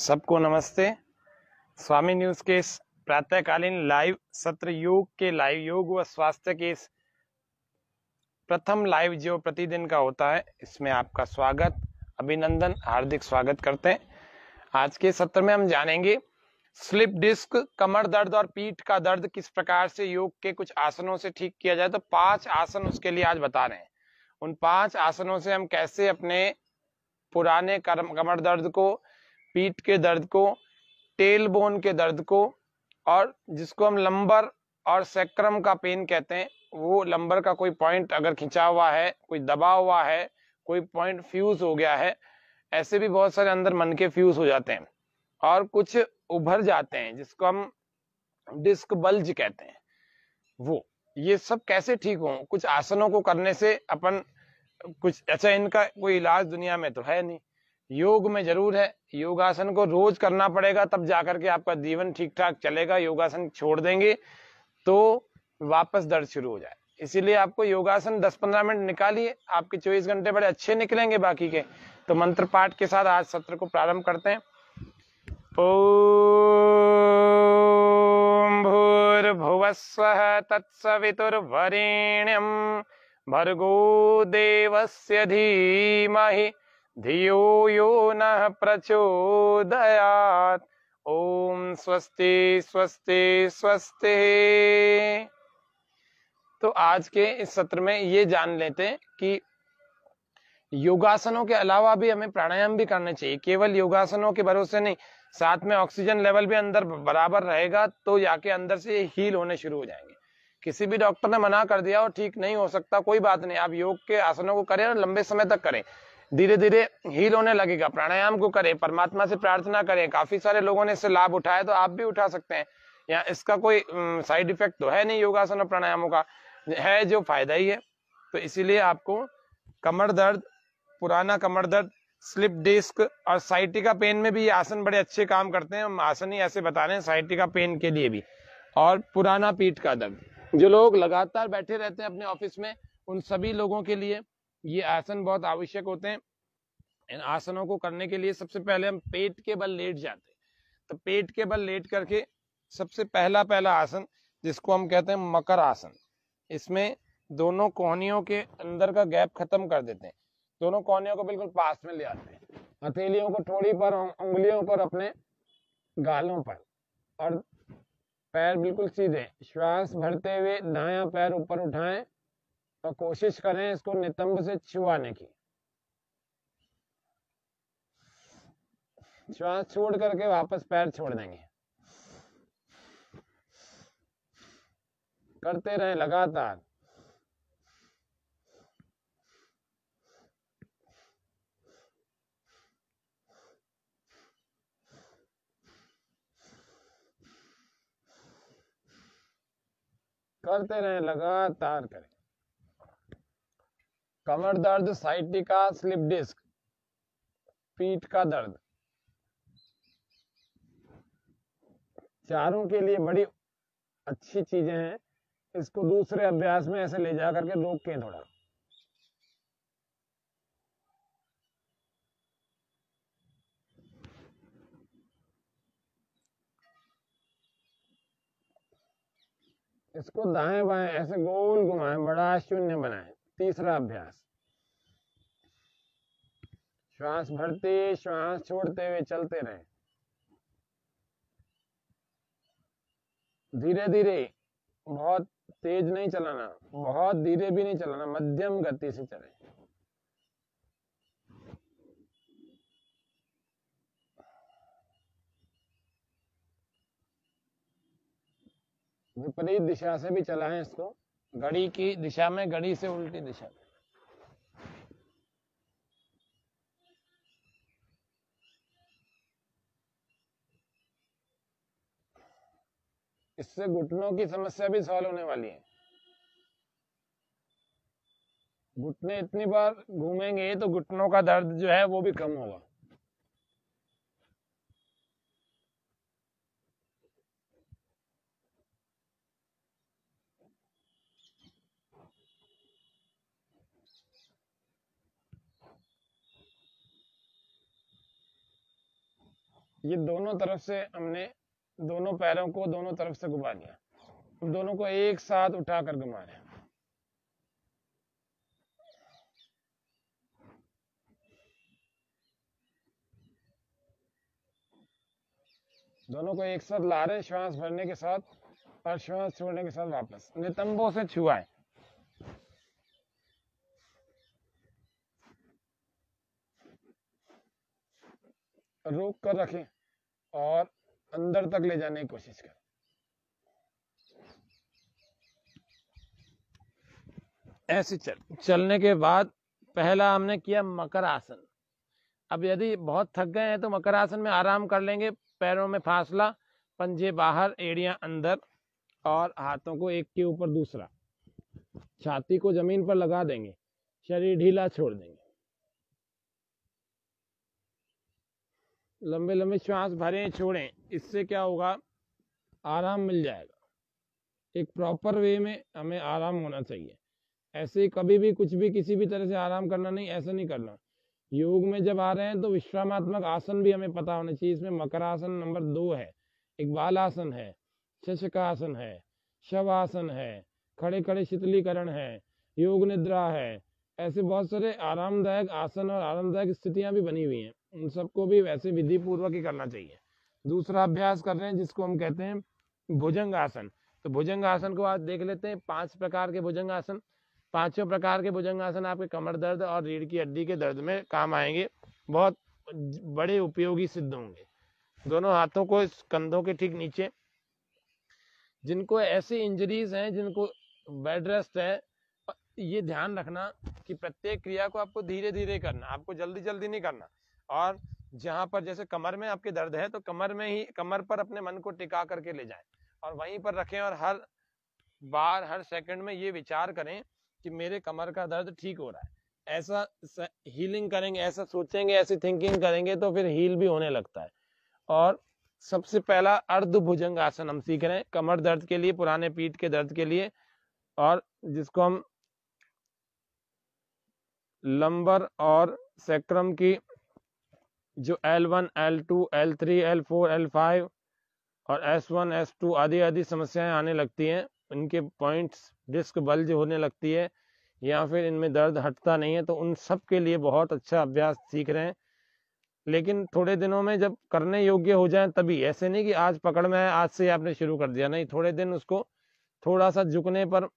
सबको नमस्ते स्वामी न्यूज के इस प्रातःकालीन लाइव सत्र योग के लाइव योग व स्वास्थ्य के इस प्रथम लाइव जो प्रतिदिन का होता है इसमें आपका स्वागत अभिनंदन हार्दिक स्वागत करते हैं आज के सत्र में हम जानेंगे स्लिप डिस्क कमर दर्द और पीठ का दर्द किस प्रकार से योग के कुछ आसनों से ठीक किया जाए तो पांच आसन उसके लिए आज बता रहे हैं उन पांच आसनों से हम कैसे अपने पुराने कमर दर्द को पीठ के दर्द को टेल बोन के दर्द को और जिसको हम लंबर और सेक्रम का पेन कहते हैं वो लंबर का कोई पॉइंट अगर खिंचा हुआ है कोई दबा हुआ है कोई पॉइंट फ्यूज हो गया है ऐसे भी बहुत सारे अंदर मन के फ्यूज हो जाते हैं और कुछ उभर जाते हैं जिसको हम डिस्क बल्ज कहते हैं वो ये सब कैसे ठीक हो कुछ आसनों को करने से अपन कुछ अच्छा इनका कोई इलाज दुनिया में तो है नहीं योग में जरूर है योगासन को रोज करना पड़ेगा तब जाकर के आपका जीवन ठीक ठाक चलेगा योगासन छोड़ देंगे तो वापस दर्द शुरू हो जाए इसीलिए आपको योगासन 10-15 मिनट निकालिए आपके 24 घंटे बड़े अच्छे निकलेंगे बाकी के तो मंत्र पाठ के साथ आज सत्र को प्रारंभ करते हैं ओम भूर्भुवस्व तत्सवितुर्वरेण्यम भर्गो देवस्य धीमहि धियो यो नः प्रचोदयात् स्वस्ति स्वस्ति स्वस्ति तो आज के इस सत्र में ये जान लेते कि योगासनों के अलावा भी हमें प्राणायाम भी करना चाहिए केवल योगासनों के भरोसे नहीं साथ में ऑक्सीजन लेवल भी अंदर बराबर रहेगा तो जाके अंदर से हील होने शुरू हो जाएंगे किसी भी डॉक्टर ने मना कर दिया और ठीक नहीं हो सकता कोई बात नहीं आप योग के आसनों को करें और लंबे समय तक करें धीरे धीरे हील होने लगेगा प्राणायाम को करें परमात्मा से प्रार्थना करें काफी सारे लोगों ने इससे लाभ उठाया तो आप भी उठा सकते हैं या इसका कोई साइड इफेक्ट तो है नहीं योगासन और प्राणायामों का है जो फायदा ही है तो इसीलिए आपको कमर दर्द पुराना कमर दर्द स्लिप डिस्क और साइटिका पेन में भी ये आसन बड़े अच्छे काम करते हैं हम आसन ही ऐसे बता रहे हैं साइटिका पेन के लिए भी और पुराना पीठ का दर्द जो लोग लगातार बैठे रहते हैं अपने ऑफिस में उन सभी लोगों के लिए ये आसन बहुत आवश्यक होते हैं इन आसनों को करने के लिए सबसे पहले हम पेट के बल लेट जाते हैं तो पेट के बल लेट करके सबसे पहला पहला आसन जिसको हम कहते हैं मकर आसन इसमें दोनों कोहनियों के अंदर का गैप खत्म कर देते हैं दोनों कोहनियों को बिल्कुल पास में ले आते हैं हथेलियों को थोड़ी पर उंगलियों पर अपने गालों पर और पैर बिल्कुल सीधे श्वास भरते हुए दाया पैर ऊपर उठाएं तो कोशिश करें इसको नितंब से छुआने की श्वास छोड़ करके वापस पैर छोड़ देंगे करते रहे लगातार करते रहे लगातार करें कमर दर्द साइटिका स्लिप डिस्क पीठ का दर्द चारों के लिए बड़ी अच्छी चीजें हैं इसको दूसरे अभ्यास में ऐसे ले जा करके रोक के थोड़ा इसको दाएं बाएं ऐसे गोल घुमाएं बड़ा शून्य बनाएं तीसरा अभ्यास श्वास भरते श्वास छोड़ते हुए चलते रहे धीरे धीरे बहुत तेज नहीं चलाना बहुत धीरे भी नहीं चलाना मध्यम गति से चले विपरीत दिशा से भी चलाएं इसको घड़ी की दिशा में घड़ी से उल्टी दिशा में इससे घुटनों की समस्या भी सॉल्व होने वाली है घुटने इतनी बार घूमेंगे तो घुटनों का दर्द जो है वो भी कम होगा ये दोनों तरफ से हमने दोनों पैरों को दोनों तरफ से घुमा लिया अब दोनों को एक साथ उठाकर घुमा रहे दोनों को एक साथ ला रहे श्वास भरने के साथ और श्वास छोड़ने के साथ वापस नितंबों से है रोक कर रखें और अंदर तक ले जाने की कोशिश करें ऐसे चल चलने के बाद पहला हमने किया मकर आसन अब यदि बहुत थक गए हैं तो मकर आसन में आराम कर लेंगे पैरों में फासला पंजे बाहर एड़ियां अंदर और हाथों को एक के ऊपर दूसरा छाती को जमीन पर लगा देंगे शरीर ढीला छोड़ देंगे लंबे लंबे श्वास भरें छोड़ें इससे क्या होगा आराम मिल जाएगा एक प्रॉपर वे में हमें आराम होना चाहिए ऐसे कभी भी कुछ भी किसी भी तरह से आराम करना नहीं ऐसा नहीं करना योग में जब आ रहे हैं तो विश्रामात्मक आसन भी हमें पता होना चाहिए इसमें मकर आसन नंबर दो है बाल आसन है शशकासन है शवासन है खड़े खड़े शीतलीकरण है योग निद्रा है ऐसे बहुत सारे आरामदायक आसन और आरामदायक स्थितियाँ भी बनी हुई हैं उन सबको भी वैसे विधि पूर्वक ही करना चाहिए दूसरा अभ्यास कर रहे हैं जिसको हम कहते हैं भुजंग आसन तो भुजंग आसन को आज देख लेते हैं पांच प्रकार के भुजंग आसन पांचों प्रकार के भुजंग आसन आपके कमर दर्द और रीढ़ की हड्डी के दर्द में काम आएंगे बहुत बड़े उपयोगी सिद्ध होंगे दोनों हाथों को कंधों के ठीक नीचे जिनको ऐसी इंजरीज हैं जिनको बेड रेस्ट है ये ध्यान रखना कि प्रत्येक क्रिया को आपको धीरे धीरे करना आपको जल्दी जल्दी नहीं करना और जहां पर जैसे कमर में आपके दर्द है तो कमर में ही कमर पर अपने मन को टिका करके ले जाएं और वहीं पर रखें और हर बार हर सेकंड में ये विचार करें कि मेरे कमर का दर्द ठीक हो रहा है ऐसा हीलिंग करेंगे ऐसा सोचेंगे ऐसी थिंकिंग करेंगे तो फिर हील भी होने लगता है और सबसे पहला अर्ध भुजंग आसन हम सीख रहे हैं कमर दर्द के लिए पुराने पीठ के दर्द के लिए और जिसको हम लंबर और सेक्रम की जो L one L two L three L four L five और एस वन एस टू आदि आदि समस्याएं आने लगती हैं इनके पॉइंट्स डिस्क बल्ज होने लगती है या फिर इनमें दर्द हटता नहीं है तो उन सब के लिए बहुत अच्छा अभ्यास सीख रहे हैं लेकिन थोड़े दिनों में जब करने योग्य हो जाए तभी ऐसे नहीं कि आज पकड़ में आए आज से आपने शुरू कर दिया नहीं थोड़े दिन उसको थोड़ा सा झुकने पर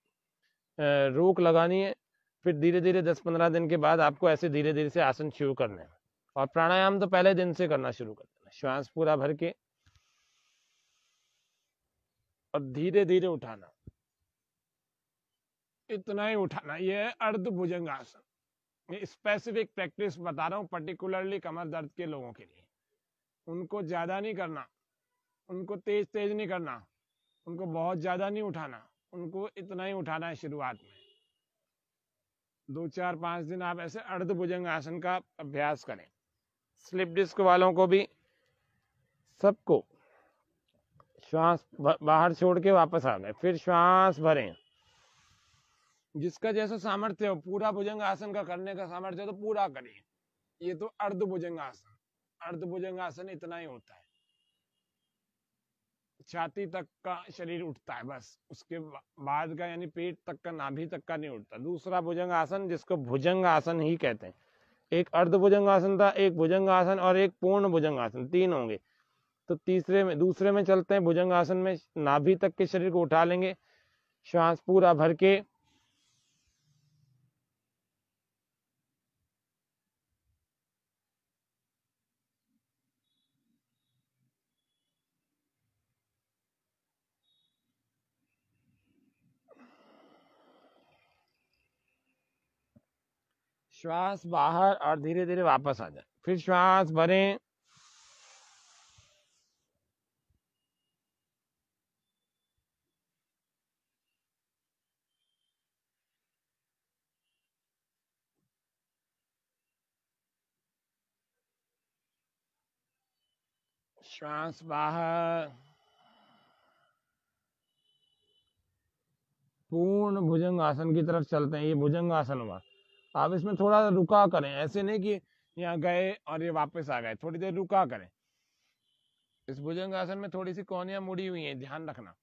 रोक लगानी है फिर धीरे धीरे दस पंद्रह दिन के बाद आपको ऐसे धीरे धीरे से आसन शुरू करने हैं और प्राणायाम तो पहले दिन से करना शुरू कर देना श्वास पूरा भर के और धीरे धीरे उठाना इतना ही उठाना यह है अर्ध भुजंगासन ये स्पेसिफिक प्रैक्टिस बता रहा हूँ पर्टिकुलरली कमर दर्द के लोगों के लिए उनको ज्यादा नहीं करना उनको तेज तेज नहीं करना उनको बहुत ज्यादा नहीं उठाना उनको इतना ही उठाना है शुरुआत में दो चार पांच दिन आप ऐसे अर्ध भुजंग आसन का अभ्यास करें स्लिप डिस्क वालों को भी सबको श्वास बाहर छोड़ के वापस आ गए फिर श्वास भरें जिसका जैसा सामर्थ्य हो पूरा भुजंग आसन का करने का सामर्थ्य हो तो पूरा करें ये तो अर्ध भुजंग आसन अर्ध भुजंग आसन इतना ही होता है छाती तक का शरीर उठता है बस उसके बाद का यानी पेट तक का नाभि तक का नहीं उठता दूसरा भुजंग आसन जिसको भुजंग आसन ही कहते हैं एक अर्ध भुजंग आसन था एक भुजंग आसन और एक पूर्ण भुजंग आसन तीन होंगे तो तीसरे में दूसरे में चलते हैं भुजंग आसन में नाभि तक के शरीर को उठा लेंगे श्वास पूरा भर के श्वास बाहर और धीरे धीरे वापस आ जाए फिर श्वास भरे श्वास बाहर पूर्ण भुजंग आसन की तरफ चलते हैं ये भुजंग आसन हुआ आप इसमें थोड़ा रुका करें ऐसे नहीं कि यहाँ गए और ये वापस आ गए थोड़ी देर रुका करें इस भुजंग आसन में थोड़ी सी कोनिया मुड़ी हुई हैं ध्यान रखना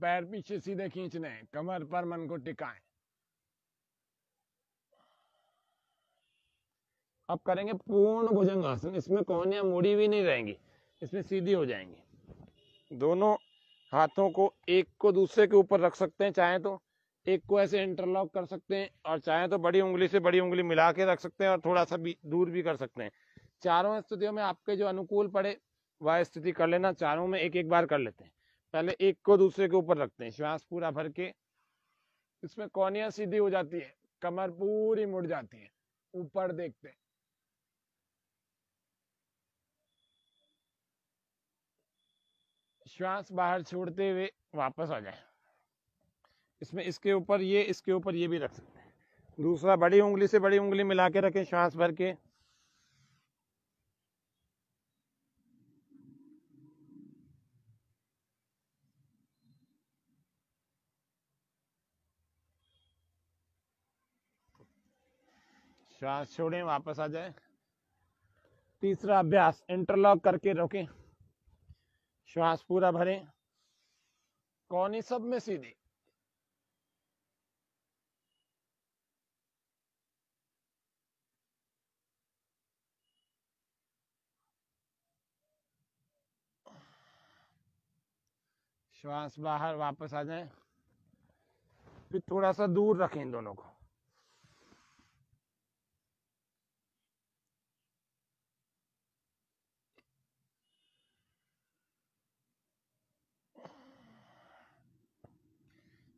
पैर पीछे सीधे खींचने कमर पर मन को टिकाएं अब करेंगे पूर्ण भुजंगासन इसमें कोनिया मुड़ी हुई नहीं रहेंगी इसमें सीधी हो जाएंगी दोनों हाथों को एक को दूसरे के ऊपर रख सकते हैं चाहे तो एक को ऐसे इंटरलॉक कर सकते हैं और चाहे तो बड़ी उंगली से बड़ी उंगली मिला के रख सकते हैं और थोड़ा सा भी दूर भी कर सकते हैं चारों स्थितियों में आपके जो अनुकूल पड़े वह स्थिति कर लेना चारों में एक एक बार कर लेते हैं पहले एक को दूसरे के ऊपर रखते हैं श्वास पूरा भर के इसमें कोनिया सीधी हो जाती है कमर पूरी मुड़ जाती है ऊपर देखते हैं श्वास बाहर छोड़ते हुए वापस आ जाए इसमें इसके ऊपर ये इसके ऊपर ये भी रख सकते हैं दूसरा बड़ी उंगली से बड़ी उंगली मिला के रखें श्वास भर के श्वास छोड़ें वापस आ जाए तीसरा अभ्यास इंटरलॉक करके रोकें श्वास पूरा भरें कौनी सब में सीधी श्वास बाहर वापस आ जाए फिर थोड़ा सा दूर रखें दोनों को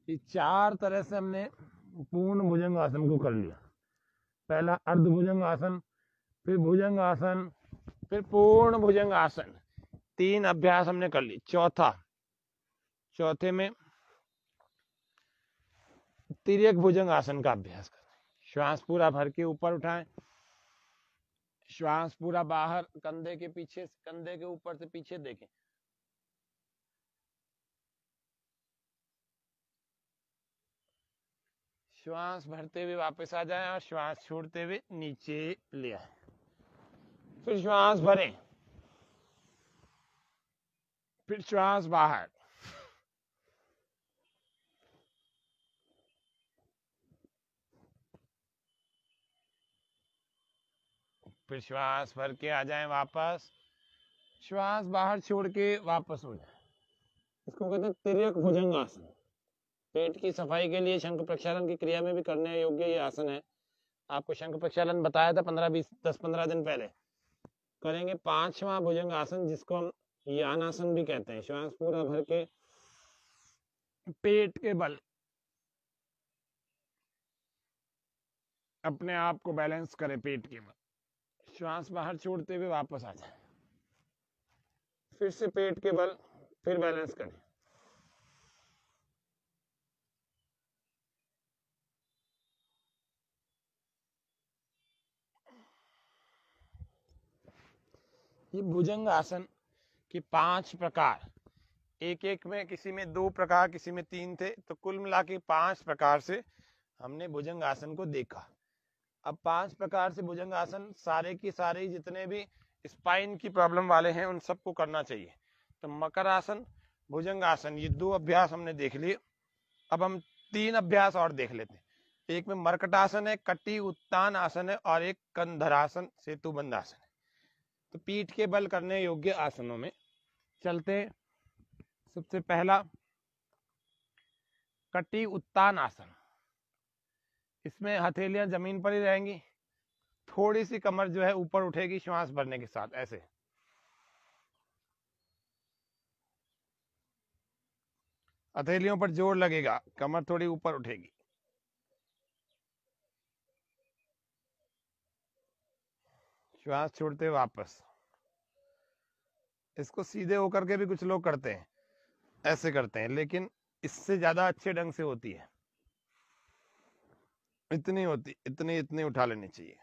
ये चार तरह से हमने पूर्ण भुजंग आसन को कर लिया पहला अर्ध भुजंग आसन फिर भुजंग आसन फिर पूर्ण भुजंग आसन तीन अभ्यास हमने कर लिए चौथा चौथे में तिरक भुजंग आसन का अभ्यास करें श्वास पूरा भर के ऊपर उठाएं श्वास पूरा बाहर कंधे के पीछे कंधे के ऊपर से पीछे देखें श्वास भरते हुए वापस आ जाए और श्वास छोड़ते हुए नीचे ले आए फिर श्वास भरें फिर श्वास बाहर फिर श्वास भर के आ जाए वापस श्वास बाहर छोड़ के वापस हो जाए इसको कहते हैं तिरक भुजंगासन पेट की सफाई के लिए शंख प्रक्षालन की क्रिया में भी करने योग्य ये आसन है आपको शंख प्रक्षालन बताया था पंद्रह बीस दस पंद्रह दिन पहले करेंगे पांचवा भुजंग आसन जिसको हम यान आसन भी कहते हैं श्वास पूरा भर के पेट के बल अपने आप को बैलेंस करें पेट के बल श्वास बाहर छोड़ते हुए वापस आ जाए फिर से पेट के बल फिर बैलेंस करें ये भुजंग आसन के पांच प्रकार एक एक में किसी में दो प्रकार किसी में तीन थे तो कुल मिला के पांच प्रकार से हमने भुजंग आसन को देखा अब पांच प्रकार से भुजंग आसन सारे की सारे जितने भी स्पाइन की प्रॉब्लम वाले हैं उन सबको करना चाहिए तो मकर आसन भुजंग आसन ये दो अभ्यास हमने देख लिए अब हम तीन अभ्यास और देख लेते हैं एक में मरकटासन है कटी उत्तान आसन है और एक कंधरासन सेतु बंद आसन है तो पीठ के बल करने योग्य आसनों में चलते हैं सबसे पहला कटी उत्तान आसन इसमें हथेलियां जमीन पर ही रहेंगी थोड़ी सी कमर जो है ऊपर उठेगी श्वास भरने के साथ ऐसे हथेलियों पर जोर लगेगा कमर थोड़ी ऊपर उठेगी श्वास छोड़ते वापस इसको सीधे होकर के भी कुछ लोग करते हैं ऐसे करते हैं लेकिन इससे ज़्यादा अच्छे ढंग से होती है इतनी होती इतनी इतनी उठा लेनी चाहिए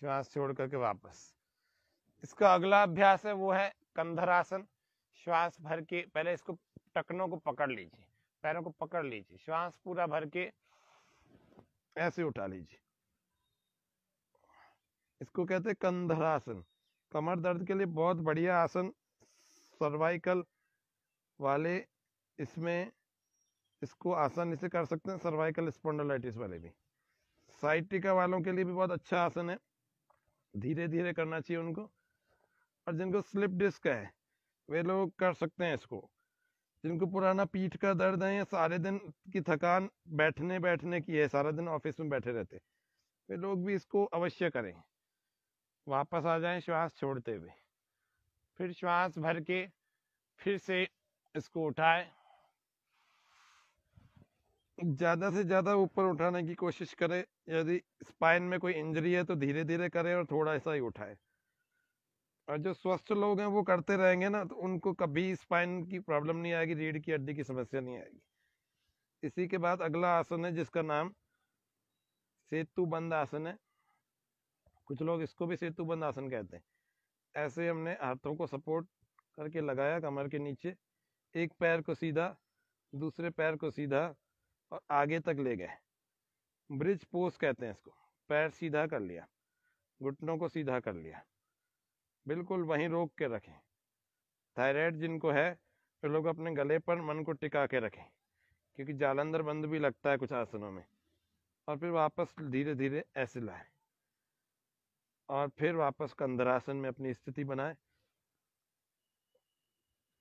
श्वास छोड़ करके वापस इसका अगला अभ्यास है वो है कंधरासन श्वास भर के पहले इसको टकनों को पकड़ लीजिए पैरों को पकड़ लीजिए श्वास पूरा भर के ऐसे उठा लीजिए इसको कहते हैं कंधरासन कमर दर्द के लिए बहुत बढ़िया आसन सर्वाइकल वाले इसमें इसको आसानी से कर सकते हैं सर्वाइकल स्पोंडोलाइटिस वाले भी साइटिका वालों के लिए भी बहुत अच्छा आसन है धीरे धीरे करना चाहिए उनको और जिनको स्लिप डिस्क है वे लोग कर सकते हैं इसको जिनको पुराना पीठ का दर्द है या सारे दिन की थकान बैठने बैठने की है सारा दिन ऑफिस में बैठे रहते वे लोग भी इसको अवश्य करें वापस आ जाएं श्वास छोड़ते हुए फिर श्वास भर के फिर से इसको उठाएं ज़्यादा से ज़्यादा ऊपर उठाने की कोशिश करें यदि स्पाइन में कोई इंजरी है तो धीरे धीरे करें और थोड़ा सा ही उठाएं और जो स्वस्थ लोग हैं वो करते रहेंगे ना तो उनको कभी स्पाइन की प्रॉब्लम नहीं आएगी रीढ़ की हड्डी की समस्या नहीं आएगी इसी के बाद अगला आसन है जिसका नाम सेतु बंद आसन है कुछ लोग इसको भी बंद आसन कहते हैं ऐसे हमने हाथों को सपोर्ट करके लगाया कमर के नीचे एक पैर को सीधा दूसरे पैर को सीधा और आगे तक ले गए ब्रिज पोज कहते हैं इसको पैर सीधा कर लिया घुटनों को सीधा कर लिया बिल्कुल वहीं रोक के रखें थायराइड जिनको है तो लोग अपने गले पर मन को टिका के रखें क्योंकि जालंधर बंद भी लगता है कुछ आसनों में और फिर वापस धीरे धीरे ऐसे लाएं और फिर वापस कंदरासन में अपनी स्थिति बनाएं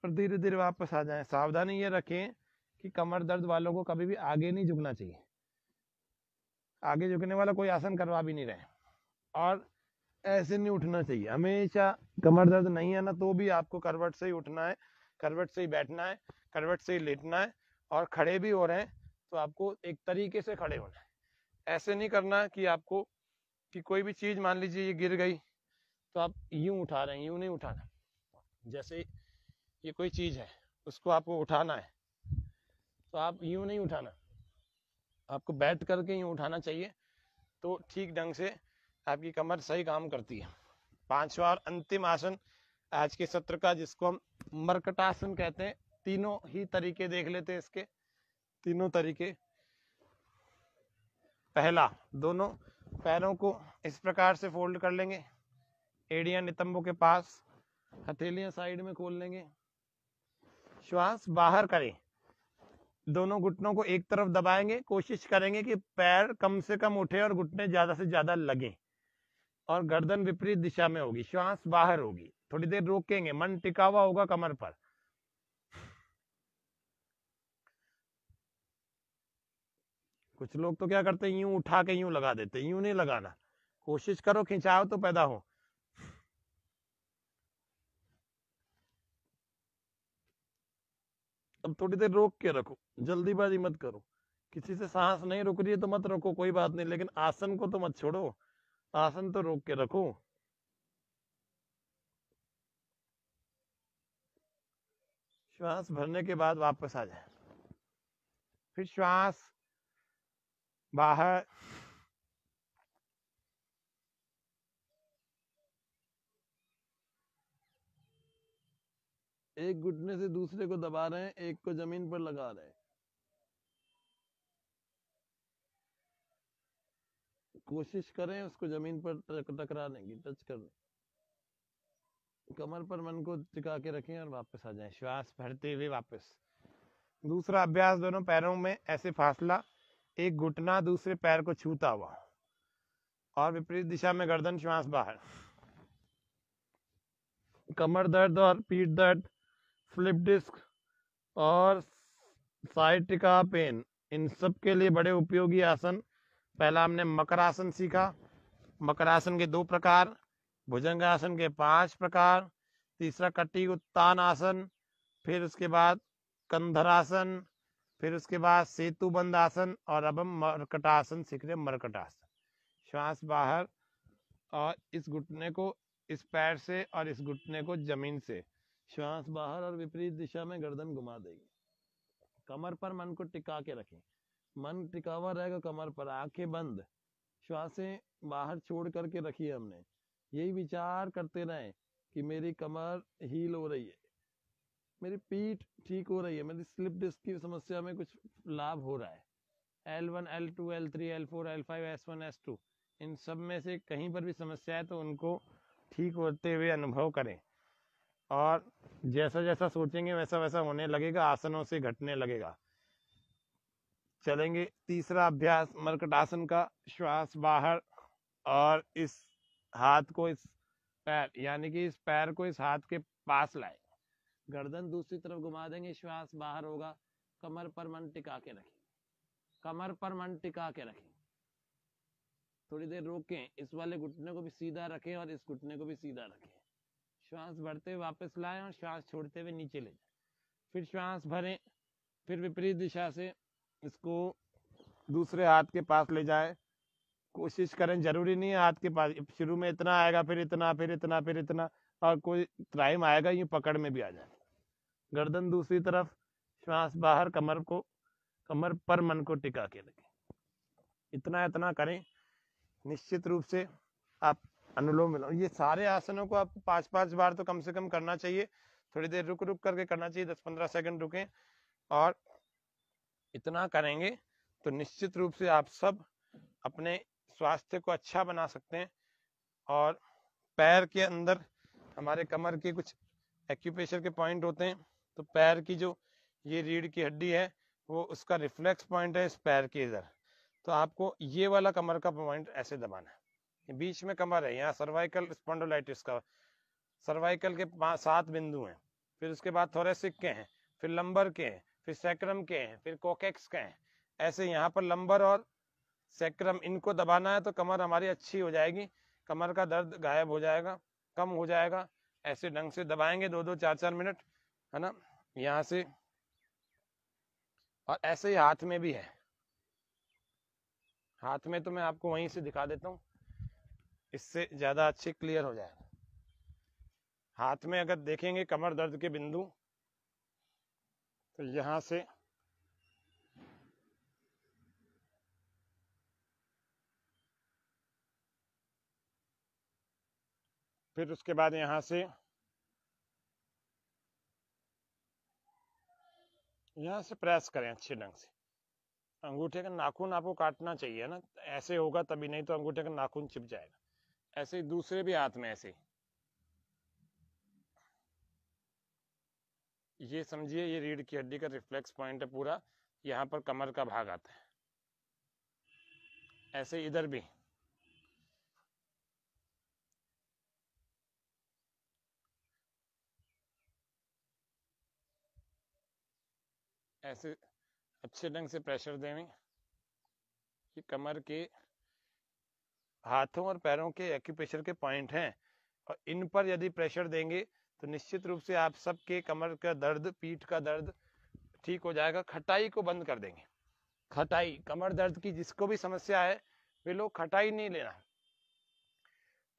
और धीरे धीरे वापस आ जाएं सावधानी ये रखें कि कमर दर्द वालों को कभी भी आगे नहीं झुकना चाहिए आगे झुकने वाला कोई आसन करवा भी नहीं रहे और ऐसे नहीं उठना चाहिए हमेशा कमर दर्द नहीं है ना तो भी आपको करवट से ही उठना है करवट से ही बैठना है करवट से ही लेटना है और खड़े भी हो रहे हैं तो आपको एक तरीके से खड़े होना है ऐसे नहीं करना कि आपको कि कोई भी चीज़ मान लीजिए ये गिर गई तो आप यूं उठा रहे हैं यूं नहीं उठाना जैसे ये कोई चीज़ है उसको आपको उठाना है तो आप यूं नहीं उठाना आपको बैठ करके यूं उठाना चाहिए तो ठीक ढंग से आपकी कमर सही काम करती है पांचवा और अंतिम आसन आज के सत्र का जिसको हम मरकटासन कहते हैं तीनों ही तरीके देख लेते हैं इसके तीनों तरीके पहला दोनों पैरों को इस प्रकार से फोल्ड कर लेंगे एड़िया नितंबों के पास हथेलियां साइड में खोल लेंगे श्वास बाहर करें दोनों घुटनों को एक तरफ दबाएंगे कोशिश करेंगे कि पैर कम से कम उठे और घुटने ज्यादा से ज्यादा लगे और गर्दन विपरीत दिशा में होगी श्वास बाहर होगी थोड़ी देर रोकेंगे मन टिका हुआ होगा कमर पर कुछ लोग तो क्या करते हैं यूं उठा के यूं लगा देते यूं नहीं लगाना कोशिश करो खिंचाव तो पैदा हो अब थोड़ी देर रोक के रखो जल्दीबाजी मत करो किसी से सांस नहीं रुक रही है तो मत रोको कोई बात नहीं लेकिन आसन को तो मत छोड़ो आसन तो रोक के रखो श्वास भरने के बाद वापस आ जाए फिर श्वास बाहर एक घुटने से दूसरे को दबा रहे हैं एक को जमीन पर लगा रहे हैं कोशिश करें उसको जमीन पर टकराने की टच करने कमर पर मन को टिका के रखें और वापस आ जाएं श्वास भरते हुए वापस दूसरा अभ्यास दोनों पैरों में ऐसे फासला एक घुटना दूसरे पैर को छूता हुआ और विपरीत दिशा में गर्दन श्वास बाहर कमर दर्द और पीठ दर्द स्लिप डिस्क और साइट का पेन इन सब के लिए बड़े उपयोगी आसन पहला हमने मकर आसन सीखा मकर आसन के दो प्रकार आसन के पांच प्रकार तीसरा कटी उत्तान आसन फिर उसके बाद कंधरासन फिर उसके बाद सेतु बंद आसन और अब हम मरकटासन सीख रहे मरकटासन श्वास बाहर और इस घुटने को इस पैर से और इस घुटने को जमीन से श्वास बाहर और विपरीत दिशा में गर्दन घुमा देंगे कमर पर मन को टिका के रखें मन टिका हुआ रहेगा कमर पर आंखें बंद श्वासें बाहर छोड़ करके रखी हमने यही विचार करते रहें कि मेरी कमर हील हो रही है मेरी पीठ ठीक हो रही है मेरी स्लिप डिस्क की समस्या में कुछ लाभ हो रहा है L one L two L three L four L five S one S two इन सब में से कहीं पर भी समस्या है तो उनको ठीक होते हुए अनुभव करें और जैसा जैसा सोचेंगे वैसा वैसा होने लगेगा आसनों से घटने लगेगा चलेंगे तीसरा अभ्यास आसन का श्वास बाहर और इस हाथ को इस पैर यानी कि इस पैर को इस हाथ के पास लाए गर्दन दूसरी तरफ घुमा देंगे श्वास बाहर होगा कमर पर मन टिका के रखें कमर पर मन टिका के रखें थोड़ी देर रोकें इस वाले घुटने को भी सीधा रखें और इस घुटने को भी सीधा रखें श्वास भरते हुए वापस लाएं और श्वास छोड़ते हुए नीचे ले जाएं फिर श्वास भरें फिर विपरीत दिशा से इसको दूसरे हाथ के पास ले जाएं कोशिश करें जरूरी नहीं है हाथ के पास शुरू में इतना आएगा फिर इतना फिर इतना फिर इतना और कोई टाइम आएगा यूँ पकड़ में भी आ जाए गर्दन दूसरी तरफ श्वास बाहर कमर को कमर पर मन को टिका के लगे इतना इतना करें निश्चित रूप से आप अनुलोम विलोम ये सारे आसनों को आप पांच पांच बार तो कम से कम करना चाहिए थोड़ी देर रुक रुक करके करना चाहिए दस पंद्रह सेकंड रुकें और इतना करेंगे तो निश्चित रूप से आप सब अपने स्वास्थ्य को अच्छा बना सकते हैं और पैर के अंदर हमारे कमर के कुछ एक्यूप्रेशर के पॉइंट होते हैं तो पैर की जो ये रीढ़ की हड्डी है वो उसका रिफ्लेक्स पॉइंट है इस पैर के इधर तो आपको ये वाला कमर का पॉइंट ऐसे दबाना है बीच में कमर है यहाँ सर्वाइकल स्पॉन्डोलाइटिस का सर्वाइकल के पाँच सात बिंदु हैं फिर उसके बाद थोरेसिक के हैं फिर लंबर के हैं फिर सैक्रम के हैं फिर कोकेक्स के हैं ऐसे यहाँ पर लंबर और सैक्रम इनको दबाना है तो कमर हमारी अच्छी हो जाएगी कमर का दर्द गायब हो जाएगा कम हो जाएगा ऐसे ढंग से दबाएंगे दो दो चार चार मिनट है ना यहां से और ऐसे ही हाथ में भी है हाथ में तो मैं आपको वहीं से दिखा देता हूँ इससे ज़्यादा अच्छे क्लियर हो जाएगा हाथ में अगर देखेंगे कमर दर्द के बिंदु तो यहाँ से फिर उसके बाद यहाँ से यहाँ से प्रेस करें अच्छे ढंग से अंगूठे का नाखून आपको काटना चाहिए ना ऐसे होगा तभी नहीं तो अंगूठे का नाखून चिप जाएगा ऐसे ही दूसरे भी हाथ में ऐसे ये समझिए ये रीढ़ की हड्डी का रिफ्लेक्स पॉइंट है पूरा यहाँ पर कमर का भाग आता है ऐसे इधर भी ऐसे अच्छे ढंग से प्रेशर देंगे ये कमर के हाथों और पैरों के एक्यूप्रेशर के पॉइंट हैं और इन पर यदि प्रेशर देंगे तो निश्चित रूप से आप सबके कमर का दर्द पीठ का दर्द ठीक हो जाएगा खटाई को बंद कर देंगे खटाई कमर दर्द की जिसको भी समस्या है वे लोग खटाई नहीं लेना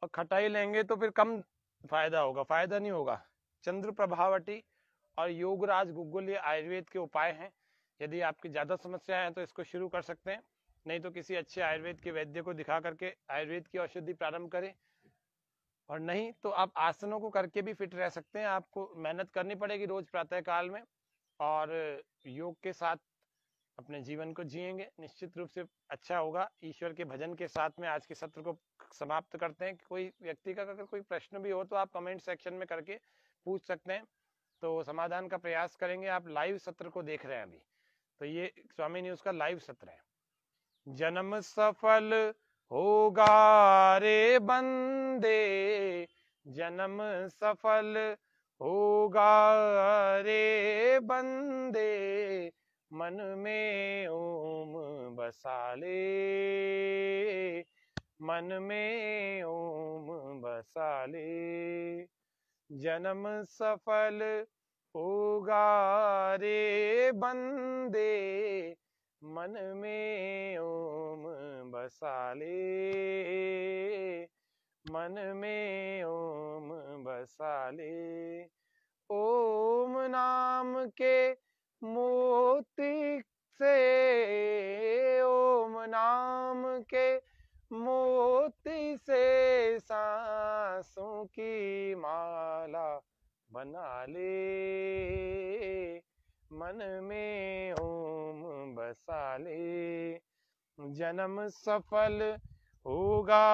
और खटाई लेंगे तो फिर कम फायदा होगा फायदा नहीं होगा चंद्र प्रभावटी और योगराज गुग्गुल ये आयुर्वेद के उपाय हैं यदि आपकी ज़्यादा समस्या है तो इसको शुरू कर सकते हैं नहीं तो किसी अच्छे आयुर्वेद के वैद्य को दिखा करके आयुर्वेद की औषधि प्रारंभ करें और नहीं तो आप आसनों को करके भी फिट रह सकते हैं आपको मेहनत करनी पड़ेगी रोज प्रातः काल में और योग के साथ अपने जीवन को जिएंगे निश्चित रूप से अच्छा होगा ईश्वर के भजन के साथ में आज के सत्र को समाप्त करते हैं कोई व्यक्ति का अगर कोई प्रश्न भी हो तो आप कमेंट सेक्शन में करके पूछ सकते हैं तो समाधान का प्रयास करेंगे आप लाइव सत्र को देख रहे हैं अभी तो ये स्वामी न्यूज का लाइव सत्र है जन्म सफल होगा रे बंदे जन्म सफल होगा रे बंदे मन में ओम बसा ले मन में ओम बसा ले जन्म सफल होगा रे बंदे मन में ओम बसाले मन में ओम बसाले ओम नाम के मोती से ओम नाम के मोती से सांसों की माला बना ले मन में ओम बसा ले जन्म सफल होगा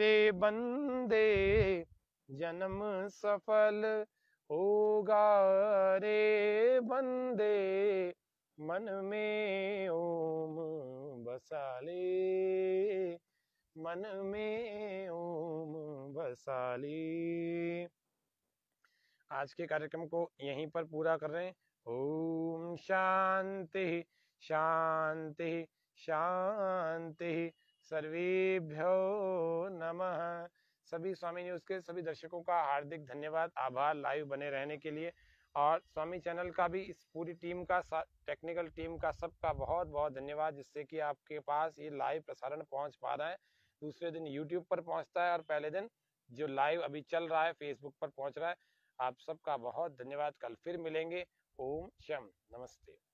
रे बंदे जन्म सफल होगा रे बंदे मन में ओम बसा ले मन में ओम बसाली आज के कार्यक्रम को यहीं पर पूरा कर रहे हैं ओम शांति शांति शांति सर्वेभ्यो नमः सभी स्वामी न्यूज के सभी दर्शकों का हार्दिक धन्यवाद आभार लाइव बने रहने के लिए और स्वामी चैनल का भी इस पूरी टीम का टेक्निकल टीम का सबका बहुत बहुत धन्यवाद जिससे कि आपके पास ये लाइव प्रसारण पहुंच पा रहा है दूसरे दिन यूट्यूब पर पहुंचता है और पहले दिन जो लाइव अभी चल रहा है फेसबुक पर पहुंच रहा है आप सबका बहुत धन्यवाद कल फिर मिलेंगे ओम शम नमस्ते